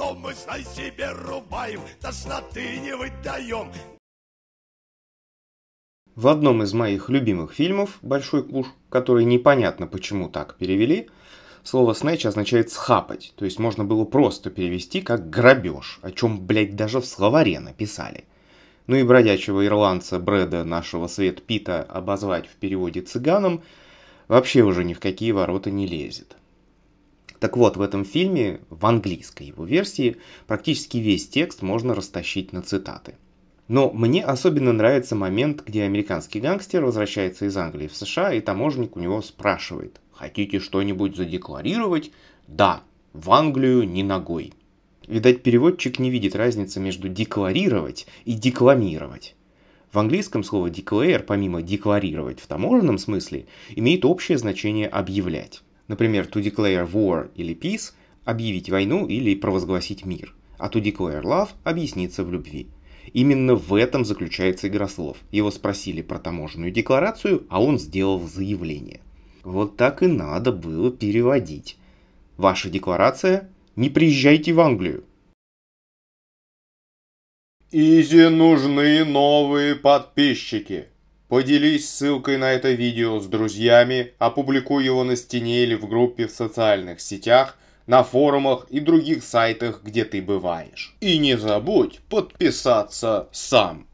Но мы, знай себе, рубаем, тошноты не выдаем. В одном из моих любимых фильмов «Большой куш», который непонятно почему так перевели, слово «снэч» означает «схапать», то есть можно было просто перевести как «грабеж», о чем, блядь, даже в словаре написали. Ну и бродячего ирландца Брэда нашего свет Пита обозвать в переводе «цыганом» вообще уже ни в какие ворота не лезет. Так вот, в этом фильме, в английской его версии, практически весь текст можно растащить на цитаты. Но мне особенно нравится момент, где американский гангстер возвращается из Англии в США, и таможенник у него спрашивает, хотите что-нибудь задекларировать? Да, в Англию не ногой. Видать, переводчик не видит разницы между декларировать и декламировать. В английском слово declare, помимо декларировать в таможенном смысле, имеет общее значение объявлять. Например, to declare war или peace – объявить войну или провозгласить мир, а to declare love – объясниться в любви. Именно в этом заключается игра слов. Его спросили про таможенную декларацию, а он сделал заявление. Вот так и надо было переводить. Ваша декларация – не приезжайте в Англию. Изи нужны новые подписчики. Поделись ссылкой на это видео с друзьями, опубликуй его на стене или в группе в социальных сетях, на форумах и других сайтах, где ты бываешь. И не забудь подписаться сам.